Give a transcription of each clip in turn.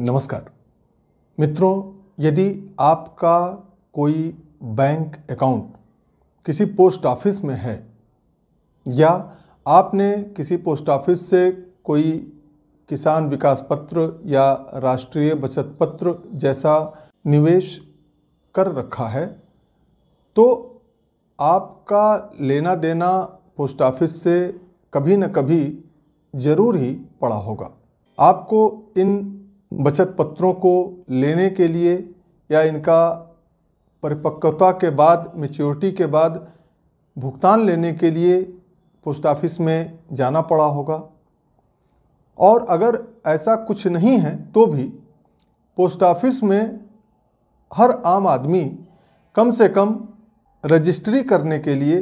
नमस्कार मित्रों यदि आपका कोई बैंक अकाउंट किसी पोस्ट ऑफिस में है या आपने किसी पोस्ट ऑफिस से कोई किसान विकास पत्र या राष्ट्रीय बचत पत्र जैसा निवेश कर रखा है तो आपका लेना देना पोस्ट ऑफिस से कभी न कभी ज़रूर ही पड़ा होगा आपको इन बचत पत्रों को लेने के लिए या इनका परिपक्वता के बाद मेच्योरिटी के बाद भुगतान लेने के लिए पोस्ट ऑफिस में जाना पड़ा होगा और अगर ऐसा कुछ नहीं है तो भी पोस्ट ऑफिस में हर आम आदमी कम से कम रजिस्ट्री करने के लिए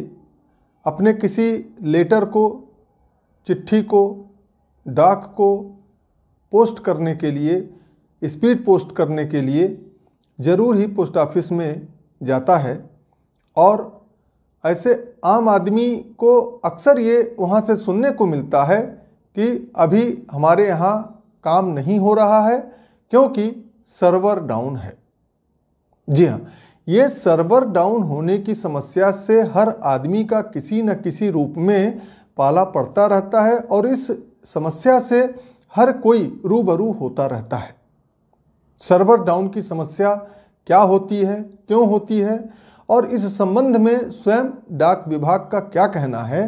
अपने किसी लेटर को चिट्ठी को डाक को पोस्ट करने के लिए स्पीड पोस्ट करने के लिए ज़रूर ही पोस्ट ऑफिस में जाता है और ऐसे आम आदमी को अक्सर ये वहाँ से सुनने को मिलता है कि अभी हमारे यहाँ काम नहीं हो रहा है क्योंकि सर्वर डाउन है जी हाँ ये सर्वर डाउन होने की समस्या से हर आदमी का किसी न किसी रूप में पाला पड़ता रहता है और इस समस्या से हर कोई रूबरू होता रहता है सर्वर डाउन की समस्या क्या होती है क्यों होती है और इस संबंध में स्वयं डाक विभाग का क्या कहना है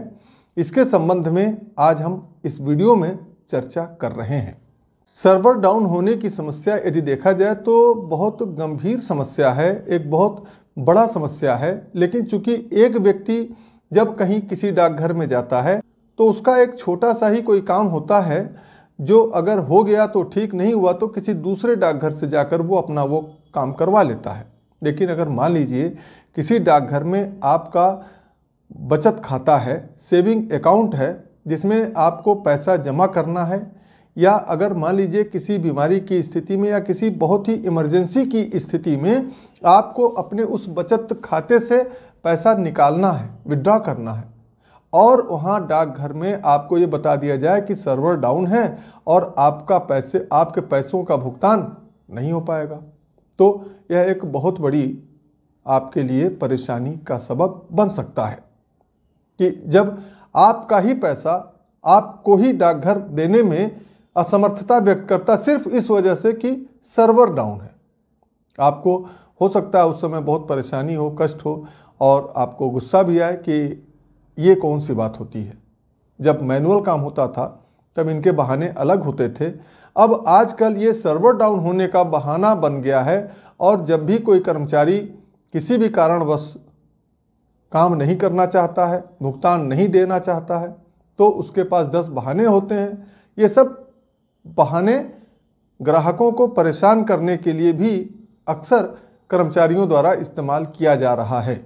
इसके संबंध में आज हम इस वीडियो में चर्चा कर रहे हैं सर्वर डाउन होने की समस्या यदि देखा जाए तो बहुत गंभीर समस्या है एक बहुत बड़ा समस्या है लेकिन चूंकि एक व्यक्ति जब कहीं किसी डाकघर में जाता है तो उसका एक छोटा सा ही कोई काम होता है जो अगर हो गया तो ठीक नहीं हुआ तो किसी दूसरे डाकघर से जाकर वो अपना वो काम करवा लेता है लेकिन अगर मान लीजिए किसी डाकघर में आपका बचत खाता है सेविंग अकाउंट है जिसमें आपको पैसा जमा करना है या अगर मान लीजिए किसी बीमारी की स्थिति में या किसी बहुत ही इमरजेंसी की स्थिति में आपको अपने उस बचत खाते से पैसा निकालना है विड्रॉ करना है और वहाँ डाकघर में आपको ये बता दिया जाए कि सर्वर डाउन है और आपका पैसे आपके पैसों का भुगतान नहीं हो पाएगा तो यह एक बहुत बड़ी आपके लिए परेशानी का सबब बन सकता है कि जब आपका ही पैसा आपको ही डाकघर देने में असमर्थता व्यक्त करता सिर्फ इस वजह से कि सर्वर डाउन है आपको हो सकता है उस समय बहुत परेशानी हो कष्ट हो और आपको गुस्सा भी आए कि ये कौन सी बात होती है जब मैनुअल काम होता था तब इनके बहाने अलग होते थे अब आजकल ये सर्वर डाउन होने का बहाना बन गया है और जब भी कोई कर्मचारी किसी भी कारणवश काम नहीं करना चाहता है भुगतान नहीं देना चाहता है तो उसके पास दस बहाने होते हैं ये सब बहाने ग्राहकों को परेशान करने के लिए भी अक्सर कर्मचारियों द्वारा इस्तेमाल किया जा रहा है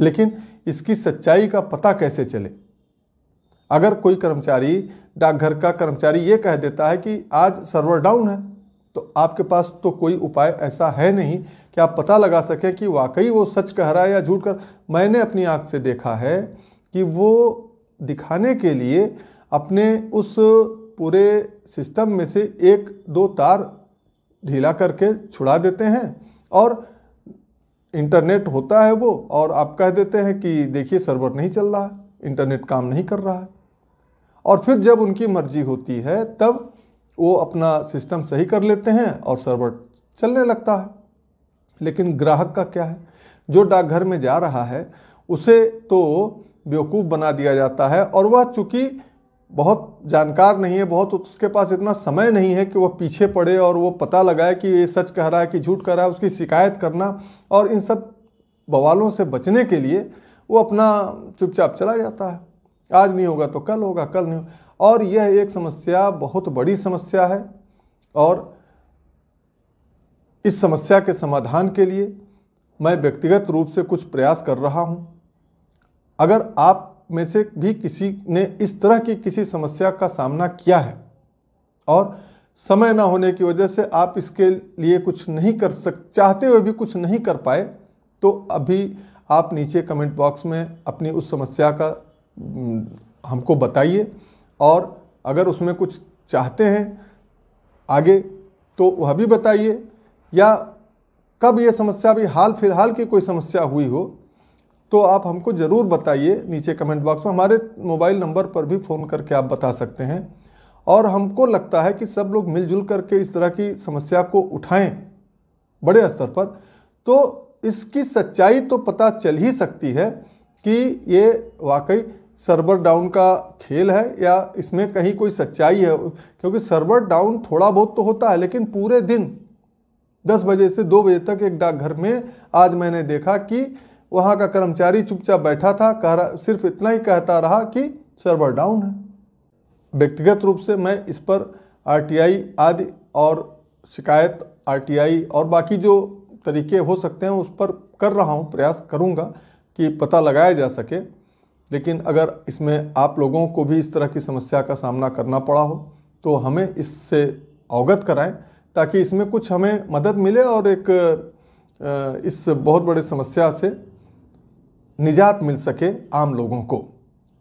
लेकिन इसकी सच्चाई का पता कैसे चले अगर कोई कर्मचारी डाकघर का कर्मचारी ये कह देता है कि आज सर्वर डाउन है तो आपके पास तो कोई उपाय ऐसा है नहीं कि आप पता लगा सकें कि वाकई वो सच कह रहा है या झूठ कर मैंने अपनी आँख से देखा है कि वो दिखाने के लिए अपने उस पूरे सिस्टम में से एक दो तार ढीला करके छुड़ा देते हैं और इंटरनेट होता है वो और आप कह देते हैं कि देखिए सर्वर नहीं चल रहा है इंटरनेट काम नहीं कर रहा है और फिर जब उनकी मर्जी होती है तब वो अपना सिस्टम सही कर लेते हैं और सर्वर चलने लगता है लेकिन ग्राहक का क्या है जो डाकघर में जा रहा है उसे तो बेवकूफ़ बना दिया जाता है और वह चूँकि बहुत जानकार नहीं है बहुत उसके पास इतना समय नहीं है कि वह पीछे पड़े और वो पता लगाए कि ये सच कह रहा है कि झूठ कह रहा है उसकी शिकायत करना और इन सब बवालों से बचने के लिए वो अपना चुपचाप चला जाता है आज नहीं होगा तो कल होगा कल नहीं और यह एक समस्या बहुत बड़ी समस्या है और इस समस्या के समाधान के लिए मैं व्यक्तिगत रूप से कुछ प्रयास कर रहा हूँ अगर आप में से भी किसी ने इस तरह की किसी समस्या का सामना किया है और समय ना होने की वजह से आप इसके लिए कुछ नहीं कर सक चाहते हुए भी कुछ नहीं कर पाए तो अभी आप नीचे कमेंट बॉक्स में अपनी उस समस्या का हमको बताइए और अगर उसमें कुछ चाहते हैं आगे तो वह भी बताइए या कब ये समस्या भी हाल फिलहाल की कोई समस्या हुई हो तो आप हमको ज़रूर बताइए नीचे कमेंट बॉक्स में हमारे मोबाइल नंबर पर भी फ़ोन करके आप बता सकते हैं और हमको लगता है कि सब लोग मिलजुल करके इस तरह की समस्या को उठाएं बड़े स्तर पर तो इसकी सच्चाई तो पता चल ही सकती है कि ये वाकई सर्वर डाउन का खेल है या इसमें कहीं कोई सच्चाई है क्योंकि सर्वर डाउन थोड़ा बहुत तो होता है लेकिन पूरे दिन 10 बजे से 2 बजे तक एक डाकघर में आज मैंने देखा कि वहाँ का कर्मचारी चुपचाप बैठा था कह रहा सिर्फ इतना ही कहता रहा कि सर्वर डाउन है व्यक्तिगत रूप से मैं इस पर आरटीआई आदि और शिकायत आरटीआई और बाकी जो तरीके हो सकते हैं उस पर कर रहा हूँ प्रयास करूँगा कि पता लगाया जा सके लेकिन अगर इसमें आप लोगों को भी इस तरह की समस्या का सामना करना पड़ा हो तो हमें इससे अवगत कराएं ताकि इसमें कुछ हमें मदद मिले और एक इस बहुत बड़े समस्या से निजात मिल सके आम लोगों को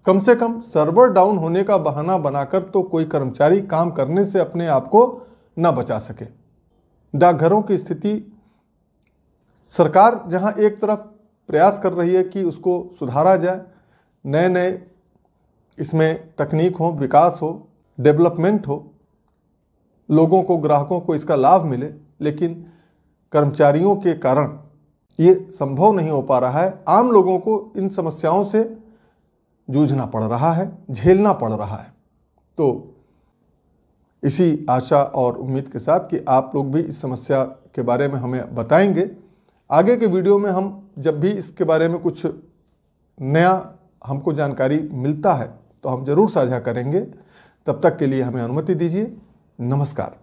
कम से कम सर्वर डाउन होने का बहाना बनाकर तो कोई कर्मचारी काम करने से अपने आप को न बचा सके डाकघरों की स्थिति सरकार जहां एक तरफ प्रयास कर रही है कि उसको सुधारा जाए नए नए इसमें तकनीक हो विकास हो डेवलपमेंट हो लोगों को ग्राहकों को इसका लाभ मिले लेकिन कर्मचारियों के कारण ये संभव नहीं हो पा रहा है आम लोगों को इन समस्याओं से जूझना पड़ रहा है झेलना पड़ रहा है तो इसी आशा और उम्मीद के साथ कि आप लोग भी इस समस्या के बारे में हमें बताएंगे आगे के वीडियो में हम जब भी इसके बारे में कुछ नया हमको जानकारी मिलता है तो हम ज़रूर साझा करेंगे तब तक के लिए हमें अनुमति दीजिए नमस्कार